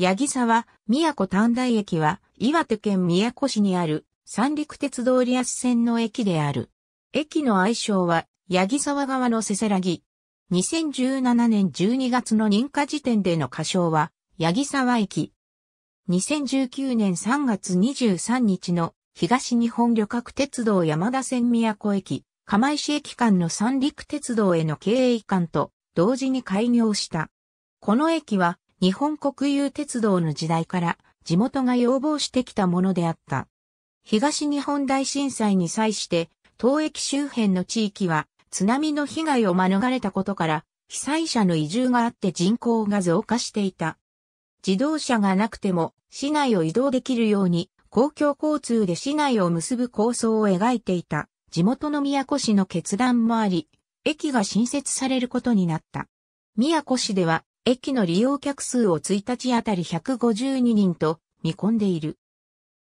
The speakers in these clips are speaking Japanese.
八木沢、宮古短大駅は、岩手県宮古市にある三陸鉄道リアス線の駅である。駅の愛称は、八木沢側のせせらぎ。2017年12月の認可時点での仮称は、八木沢駅。2019年3月23日の東日本旅客鉄道山田線宮古駅、釜石駅間の三陸鉄道への経営移管と同時に開業した。この駅は日本国有鉄道の時代から地元が要望してきたものであった。東日本大震災に際して当駅周辺の地域は津波の被害を免れたことから被災者の移住があって人口が増加していた。自動車がなくても市内を移動できるように公共交通で市内を結ぶ構想を描いていた地元の宮古市の決断もあり、駅が新設されることになった。宮古市では駅の利用客数を1日あたり152人と見込んでいる。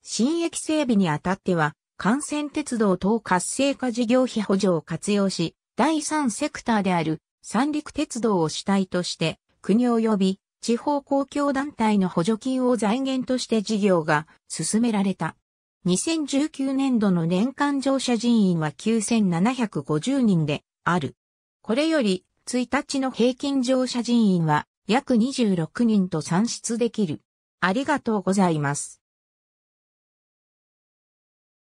新駅整備にあたっては、幹線鉄道等活性化事業費補助を活用し、第3セクターである三陸鉄道を主体として、国及び地方公共団体の補助金を財源として事業が進められた。2019年度の年間乗車人員は9750人である。これより1日の平均乗車人員は約26人と算出できる。ありがとうございます。